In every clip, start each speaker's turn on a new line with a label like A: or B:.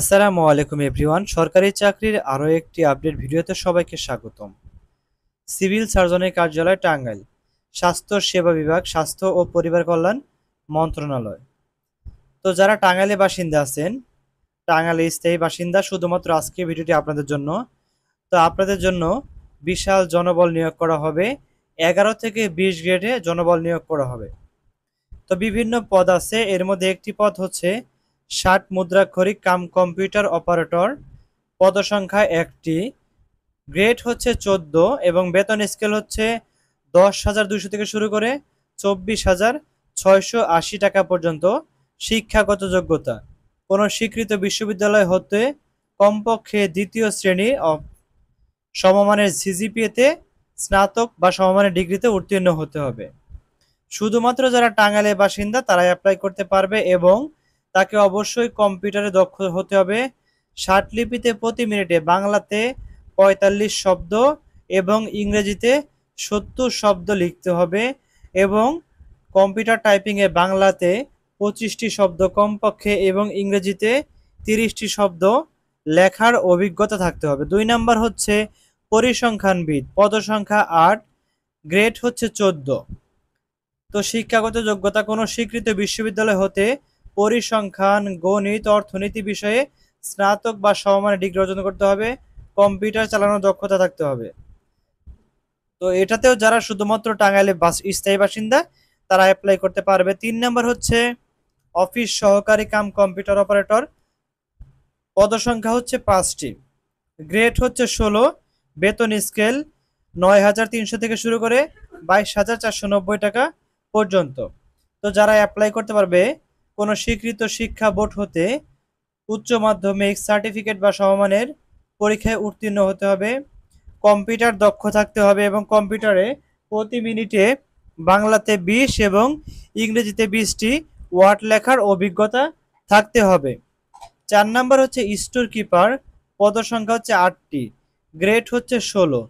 A: আসসালামু আলাইকুম এভরিওয়ান সরকারি চাকরির আরও একটি আপডেট ভিডিওতে সবাইকে স্বাগতম সিভিল সার্জনের কার্যালয় টাঙ্গাইল স্বাস্থ্য সেবা বিভাগ স্বাস্থ্য ও পরিবার কল্যাণ মন্ত্রণালয় তো যারা টাঙ্গাইলে বাসিন্দা আছেন টাঙ্গাইলে স্থায়ী বাসিন্দা শুধুমাত্র আজকে ভিডিওটি আপনাদের জন্য তো আপনাদের জন্য বিশাল জনবল নিয়োগ করা হবে এগারো থেকে বিশ গ্রেডে জনবল নিয়োগ করা হবে তো বিভিন্ন পদ আছে এর মধ্যে একটি পদ হচ্ছে ষাট মুদ্রাক্ষরিক কাম কম্পিউটার অপারেটর পদসংখ্যা একটি গ্রেড হচ্ছে চোদ্দ এবং বেতন স্কেল হচ্ছে দশ হাজার দুশো থেকে শুরু করে চব্বিশ হাজার ছয়শো আশি টাকা পর্যন্ত শিক্ষাগত যোগ্যতা কোনো স্বীকৃত বিশ্ববিদ্যালয় হতে কমপক্ষে দ্বিতীয় শ্রেণী সমমানের সিজিপিএতে স্নাতক বা সমমানের ডিগ্রিতে উত্তীর্ণ হতে হবে শুধুমাত্র যারা টাঙ্গালের বাসিন্দা তারাই অ্যাপ্লাই করতে পারবে এবং তাকে অবশ্যই কম্পিউটারে দক্ষ হতে হবে লিপিতে প্রতি মিনিটে বাংলাতে পঁয়তাল্লিশ শব্দ এবং ইংরেজিতে সত্তর শব্দ লিখতে হবে এবং কম্পিউটার টাইপিংয়ে বাংলাতে পঁচিশটি শব্দ কমপক্ষে এবং ইংরেজিতে তিরিশটি শব্দ লেখার অভিজ্ঞতা থাকতে হবে দুই নাম্বার হচ্ছে পরিসংখ্যানবিদ পদসংখ্যা আট গ্রেড হচ্ছে চোদ্দ তো শিক্ষাগত যোগ্যতা কোনো স্বীকৃত বিশ্ববিদ্যালয় হতে পরিসংখ্যান গণিত অর্থনীতি বিষয়ে স্নাতক বা সমানে ডিগ্রি অর্জন করতে হবে কম্পিউটার চালানোর দক্ষতা থাকতে হবে তো এটাতেও যারা শুধুমাত্র টাঙ্গাইলে বাস স্থায়ী বাসিন্দা তারা অ্যাপ্লাই করতে পারবে তিন নম্বর হচ্ছে অফিস সহকারী কাম কম্পিউটার অপারেটর পদসংখ্যা হচ্ছে পাঁচটি গ্রেড হচ্ছে ষোলো বেতন স্কেল নয় হাজার তিনশো থেকে শুরু করে বাইশ হাজার চারশো নব্বই টাকা পর্যন্ত তো যারা অ্যাপ্লাই করতে পারবে কোনো স্বীকৃত শিক্ষা বোর্ড হতে উচ্চ মাধ্যমিক সার্টিফিকেট বা সমমানের পরীক্ষায় উত্তীর্ণ হতে হবে কম্পিউটার দক্ষ থাকতে হবে এবং কম্পিউটারে প্রতি মিনিটে বাংলাতে বিশ এবং ইংরেজিতে বিশটি ওয়ার্ড লেখার অভিজ্ঞতা থাকতে হবে চার নাম্বার হচ্ছে স্টোর কিপার পদসংখ্যা হচ্ছে আটটি গ্রেড হচ্ছে ষোলো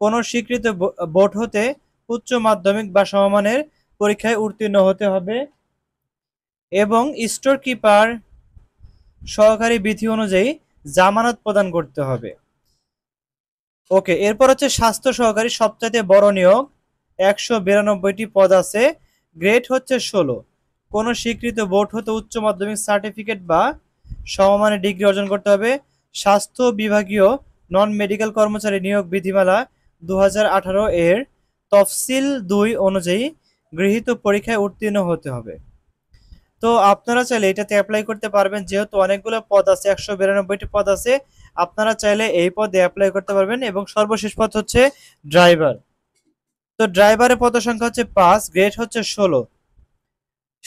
A: কোনো স্বীকৃত বোর্ড হতে উচ্চ মাধ্যমিক বা সমমানের পরীক্ষায় উত্তীর্ণ হতে হবে এবং স্টোর কিপার সহকারী বিধি অনুযায়ী জামানত প্রদান করতে হবে ওকে এরপর হচ্ছে স্বাস্থ্য সহকারী সবচাইতে বড় নিয়োগ একশো বিরানব্বইটি পদ আছে গ্রেড হচ্ছে ষোলো কোনো স্বীকৃত বোর্ড হতে উচ্চ মাধ্যমিক সার্টিফিকেট বা সমমানের ডিগ্রি অর্জন করতে হবে স্বাস্থ্য বিভাগীয় নন মেডিকেল কর্মচারী নিয়োগ বিধিমালা দু এর তফসিল দুই অনুযায়ী গৃহীত পরীক্ষায় উত্তীর্ণ হতে হবে তো আপনারা চাইলে এটাতে অ্যাপ্লাই করতে পারবেন যেহেতু অনেকগুলো পদ আছে একশো বিরানব্বইটি পদ আছে আপনারা চাইলে এই পদে অ্যাপ্লাই করতে পারবেন এবং সর্বশেষ পদ হচ্ছে ড্রাইভার তো ড্রাইভারের পদ সংখ্যা হচ্ছে পাঁচ গ্রেড হচ্ছে ষোলো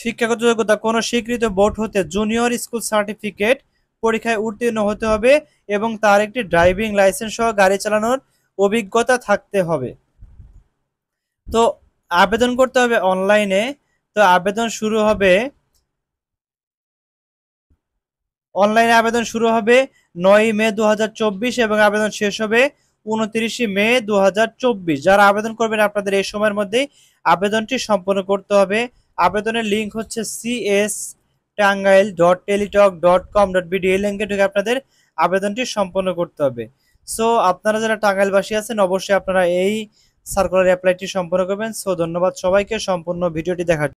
A: শিক্ষাগত যোগ্যতা কোনো স্বীকৃত বোর্ড হতে জুনিয়র স্কুল সার্টিফিকেট পরীক্ষায় উত্তীর্ণ হতে হবে এবং তার একটি ড্রাইভিং লাইসেন্স সহ গাড়ি চালানোর অভিজ্ঞতা থাকতে হবে তো আবেদন করতে হবে অনলাইনে তো আবেদন শুরু হবে অনলাইনে আবেদন শুরু হবে নয় মে দু এবং আবেদন শেষ হবে উনত্রিশে মে দু যারা আবেদন করবেন আপনাদের এই সময়ের মধ্যেই আবেদনটি সম্পন্ন করতে হবে আবেদনের লিঙ্ক হচ্ছে C S Tangail dot Teletalk dot com dot BD এই লিঙ্কে ঢুকে আপনাদের আবেদনটি সম্পন্ন করতে হবে সো আপনারা যারা টাঙ্গাইলবাসী আছেন অবশ্যই আপনারা এই সার্কুলার অ্যাপ্লাইটি সম্পন্ন করবেন সো ধন্যবাদ সবাইকে সম্পূর্ণ ভিডিওটি দেখার